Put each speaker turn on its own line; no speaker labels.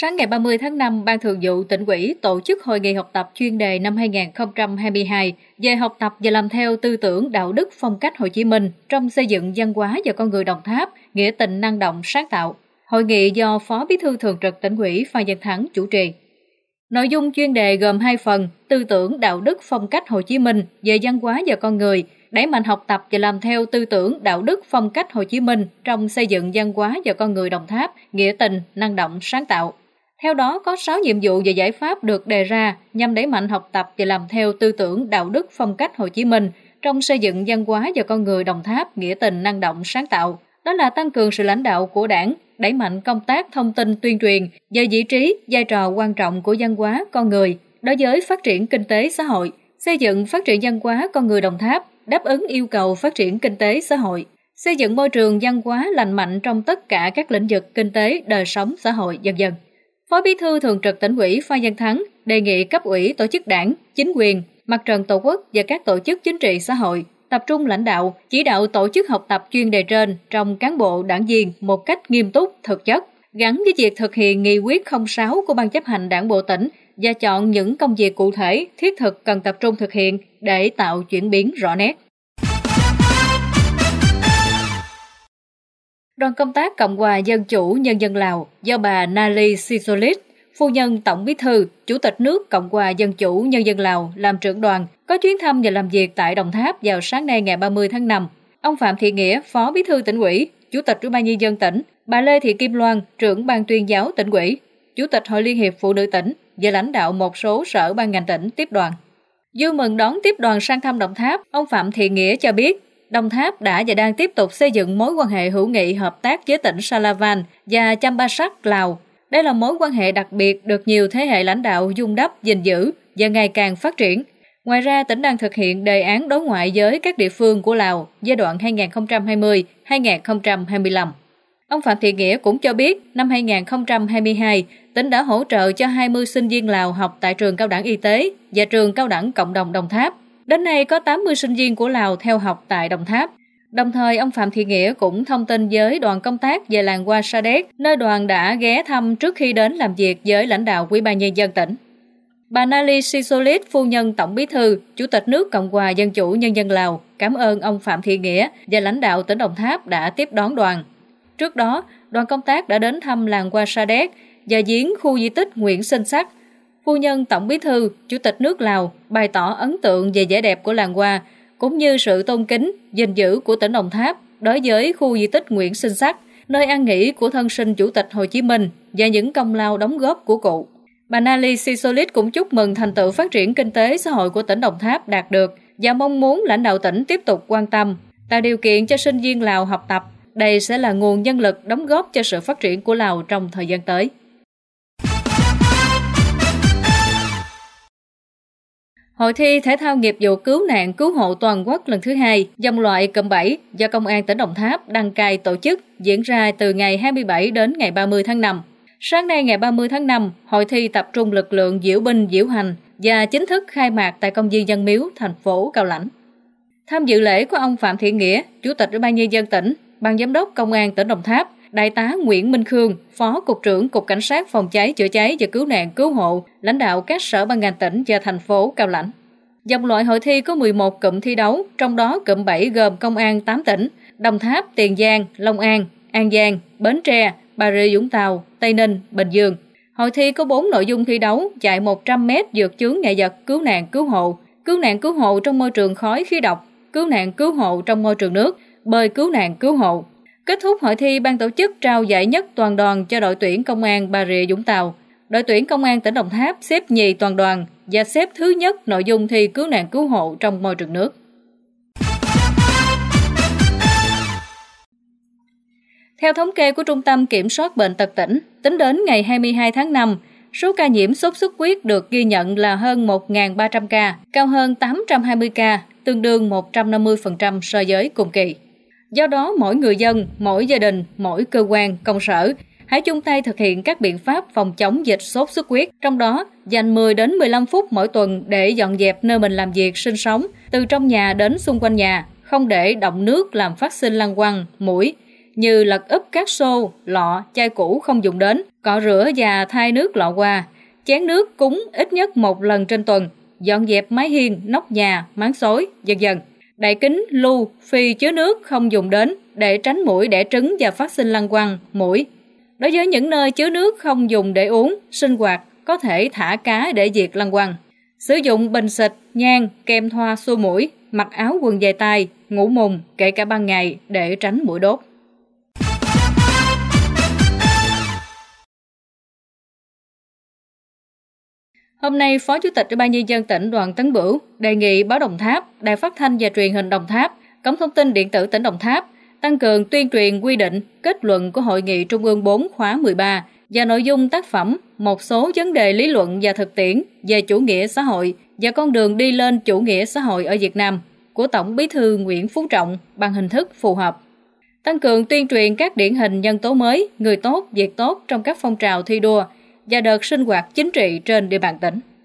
Sáng ngày 30 tháng 5, Ban Thường vụ tỉnh ủy tổ chức hội nghị học tập chuyên đề năm 2022 về học tập và làm theo tư tưởng đạo đức phong cách Hồ Chí Minh trong xây dựng văn hóa và con người Đồng Tháp, nghĩa tình năng động sáng tạo. Hội nghị do Phó Bí thư Thường trực tỉnh ủy Phan Văn Thắng chủ trì. Nội dung chuyên đề gồm hai phần, tư tưởng đạo đức phong cách Hồ Chí Minh về văn hóa và con người, đẩy mạnh học tập và làm theo tư tưởng đạo đức phong cách Hồ Chí Minh trong xây dựng văn hóa và con người Đồng Tháp, nghĩa tình, năng động, sáng tạo. Theo đó, có 6 nhiệm vụ và giải pháp được đề ra nhằm đẩy mạnh học tập và làm theo tư tưởng đạo đức phong cách Hồ Chí Minh trong xây dựng văn hóa và con người Đồng Tháp nghĩa tình năng động sáng tạo. Đó là tăng cường sự lãnh đạo của đảng, đẩy mạnh công tác thông tin tuyên truyền về vị trí, vai trò quan trọng của văn hóa con người đối với phát triển kinh tế xã hội, xây dựng phát triển văn hóa con người Đồng Tháp đáp ứng yêu cầu phát triển kinh tế xã hội, xây dựng môi trường văn hóa lành mạnh trong tất cả các lĩnh vực kinh tế, đời sống xã hội, dần dần. Phó Bí thư Thường trực tỉnh ủy Phan Văn Thắng đề nghị cấp ủy tổ chức đảng, chính quyền, mặt trận tổ quốc và các tổ chức chính trị xã hội tập trung lãnh đạo, chỉ đạo tổ chức học tập chuyên đề trên trong cán bộ đảng viên một cách nghiêm túc, thực chất, gắn với việc thực hiện nghị quyết 06 của Ban chấp hành Đảng Bộ tỉnh và chọn những công việc cụ thể thiết thực cần tập trung thực hiện để tạo chuyển biến rõ nét. Đoàn công tác Cộng hòa Dân chủ Nhân dân Lào do bà Nali Sisolit, phu nhân Tổng Bí thư, Chủ tịch nước Cộng hòa Dân chủ Nhân dân Lào làm trưởng đoàn, có chuyến thăm và làm việc tại Đồng Tháp vào sáng nay ngày 30 tháng 5. Ông Phạm Thị Nghĩa, Phó Bí thư tỉnh ủy, Chủ tịch Ủy ban nhân dân tỉnh, bà Lê Thị Kim Loan, trưởng ban tuyên giáo tỉnh ủy, Chủ tịch Hội Liên hiệp Phụ nữ tỉnh và lãnh đạo một số sở ban ngành tỉnh tiếp đoàn. Vui mừng đón tiếp đoàn sang thăm Đồng Tháp, ông Phạm Thị Nghĩa cho biết Đồng Tháp đã và đang tiếp tục xây dựng mối quan hệ hữu nghị hợp tác với tỉnh Salavan và Champasak, Lào. Đây là mối quan hệ đặc biệt được nhiều thế hệ lãnh đạo dung đắp, gìn giữ và ngày càng phát triển. Ngoài ra, tỉnh đang thực hiện đề án đối ngoại với các địa phương của Lào giai đoạn 2020-2025. Ông Phạm Thị Nghĩa cũng cho biết, năm 2022, tỉnh đã hỗ trợ cho 20 sinh viên Lào học tại trường cao đẳng y tế và trường cao đẳng cộng đồng Đồng Tháp. Đến nay có 80 sinh viên của Lào theo học tại Đồng Tháp. Đồng thời, ông Phạm Thị Nghĩa cũng thông tin với đoàn công tác về làng Hoa Sa Đéc, nơi đoàn đã ghé thăm trước khi đến làm việc với lãnh đạo Ủy ban Nhân dân tỉnh. Bà Nali Sisolit, phu nhân Tổng Bí thư, Chủ tịch nước Cộng hòa Dân chủ Nhân dân Lào, cảm ơn ông Phạm Thị Nghĩa và lãnh đạo tỉnh Đồng Tháp đã tiếp đón đoàn. Trước đó, đoàn công tác đã đến thăm làng Hoa Sa Đéc và giếng khu di tích Nguyễn Sinh Sắc phu nhân Tổng Bí Thư, Chủ tịch nước Lào bày tỏ ấn tượng về vẻ đẹp của làng hoa, cũng như sự tôn kính, gìn giữ của tỉnh Đồng Tháp đối với khu di tích Nguyễn Sinh Sắc, nơi an nghỉ của thân sinh Chủ tịch Hồ Chí Minh và những công lao đóng góp của cụ. Bà Nali Sisolit cũng chúc mừng thành tựu phát triển kinh tế xã hội của tỉnh Đồng Tháp đạt được và mong muốn lãnh đạo tỉnh tiếp tục quan tâm, tạo điều kiện cho sinh viên Lào học tập. Đây sẽ là nguồn nhân lực đóng góp cho sự phát triển của Lào trong thời gian tới. Hội thi thể thao nghiệp vụ cứu nạn cứu hộ toàn quốc lần thứ hai, dòng loại cụm 7 do Công an tỉnh Đồng Tháp đăng cai tổ chức diễn ra từ ngày 27 đến ngày 30 tháng 5. Sáng nay ngày 30 tháng 5, hội thi tập trung lực lượng diễu binh diễu hành và chính thức khai mạc tại công viên Dân Miếu, thành phố Cao Lãnh. Tham dự lễ có ông Phạm Thiện Nghĩa, Chủ tịch Ủy ban nhân dân tỉnh, Ban giám đốc Công an tỉnh Đồng Tháp, Đại tá Nguyễn Minh Khương, Phó Cục trưởng Cục Cảnh sát Phòng cháy chữa cháy và cứu nạn cứu hộ, lãnh đạo các sở ban ngành tỉnh và thành phố Cao Lãnh. Dòng loại hội thi có 11 cụm thi đấu, trong đó cụm 7 gồm Công an 8 tỉnh, Đồng Tháp, Tiền Giang, Long An, An Giang, Bến Tre, Bà Rịa Vũng Tàu, Tây Ninh, Bình Dương. Hội thi có 4 nội dung thi đấu, chạy 100m vượt chướng ngại vật, cứu nạn cứu hộ, cứu nạn cứu hộ trong môi trường khói khí độc, cứu nạn cứu hộ trong môi trường nước, bơi cứu nạn cứu hộ. Kết thúc hội thi, ban tổ chức trao giải nhất toàn đoàn cho đội tuyển công an Bà Rịa Vũng Tàu. Đội tuyển công an tỉnh Đồng Tháp xếp nhì toàn đoàn và xếp thứ nhất nội dung thi cứu nạn cứu hộ trong môi trường nước. Theo thống kê của Trung tâm Kiểm soát Bệnh tật tỉnh, tính đến ngày 22 tháng 5, số ca nhiễm sốt xuất huyết được ghi nhận là hơn 1.300 ca, cao hơn 820 ca, tương đương 150% so với cùng kỳ. Do đó, mỗi người dân, mỗi gia đình, mỗi cơ quan, công sở hãy chung tay thực hiện các biện pháp phòng chống dịch sốt xuất huyết, trong đó dành 10 đến 15 phút mỗi tuần để dọn dẹp nơi mình làm việc, sinh sống, từ trong nhà đến xung quanh nhà, không để động nước làm phát sinh lăng quăng, mũi, như lật úp các xô, lọ, chai cũ không dùng đến, cọ rửa và thay nước lọ qua, chén nước cúng ít nhất một lần trên tuần, dọn dẹp mái hiên, nóc nhà, máng xối, dần dần đại kính, lưu, phi chứa nước không dùng đến để tránh mũi đẻ trứng và phát sinh lăng quăng, mũi. Đối với những nơi chứa nước không dùng để uống, sinh hoạt, có thể thả cá để diệt lăng quăng. Sử dụng bình xịt, nhang, kem thoa xua mũi, mặc áo quần dài tay, ngủ mùng, kể cả ban ngày để tránh mũi đốt. Hôm nay, Phó Chủ tịch Ủy ban Nhân dân tỉnh Đoàn Tấn Bửu đề nghị báo Đồng Tháp, Đài Phát thanh và Truyền hình Đồng Tháp, Cổng thông tin điện tử tỉnh Đồng Tháp tăng cường tuyên truyền quy định kết luận của Hội nghị Trung ương 4 khóa 13 và nội dung tác phẩm một số vấn đề lý luận và thực tiễn về chủ nghĩa xã hội và con đường đi lên chủ nghĩa xã hội ở Việt Nam của Tổng Bí thư Nguyễn Phú Trọng bằng hình thức phù hợp. Tăng cường tuyên truyền các điển hình nhân tố mới, người tốt, việc tốt trong các phong trào thi đua – và đợt sinh hoạt chính trị trên địa bàn tỉnh.